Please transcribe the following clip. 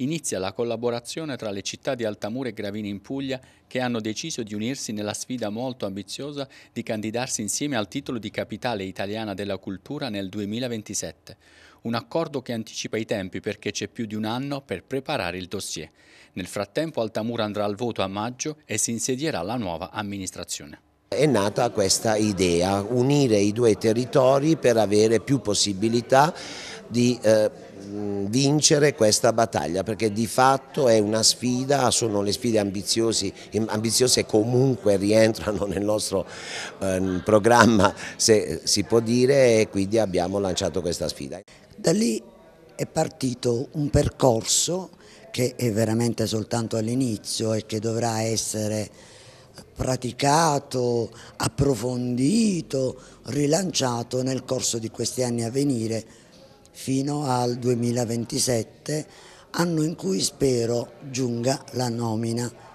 inizia la collaborazione tra le città di Altamura e Gravina in Puglia che hanno deciso di unirsi nella sfida molto ambiziosa di candidarsi insieme al titolo di Capitale Italiana della Cultura nel 2027. Un accordo che anticipa i tempi perché c'è più di un anno per preparare il dossier. Nel frattempo Altamura andrà al voto a maggio e si insedierà la nuova amministrazione. È nata questa idea, unire i due territori per avere più possibilità di eh, vincere questa battaglia perché di fatto è una sfida, sono le sfide ambiziosi, ambiziose comunque rientrano nel nostro eh, programma se si può dire e quindi abbiamo lanciato questa sfida. Da lì è partito un percorso che è veramente soltanto all'inizio e che dovrà essere praticato, approfondito, rilanciato nel corso di questi anni a venire fino al 2027, anno in cui spero giunga la nomina